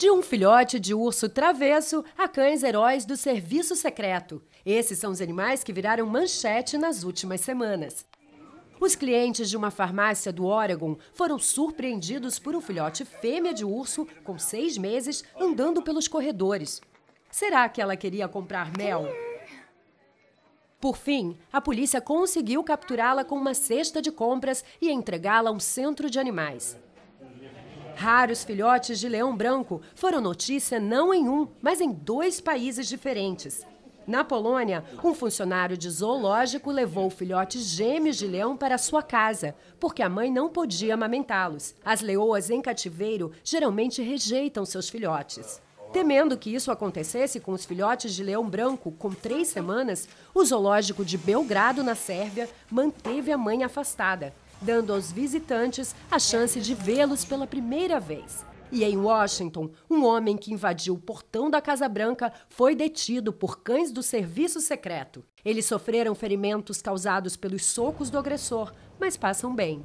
De um filhote de urso travesso a cães heróis do serviço secreto. Esses são os animais que viraram manchete nas últimas semanas. Os clientes de uma farmácia do Oregon foram surpreendidos por um filhote fêmea de urso com seis meses andando pelos corredores. Será que ela queria comprar mel? Por fim, a polícia conseguiu capturá-la com uma cesta de compras e entregá-la a um centro de animais. Raros filhotes de leão branco foram notícia não em um, mas em dois países diferentes. Na Polônia, um funcionário de zoológico levou filhotes gêmeos de leão para sua casa, porque a mãe não podia amamentá-los. As leoas em cativeiro geralmente rejeitam seus filhotes. Temendo que isso acontecesse com os filhotes de leão branco com três semanas, o zoológico de Belgrado, na Sérvia, manteve a mãe afastada dando aos visitantes a chance de vê-los pela primeira vez. E em Washington, um homem que invadiu o portão da Casa Branca foi detido por cães do serviço secreto. Eles sofreram ferimentos causados pelos socos do agressor, mas passam bem.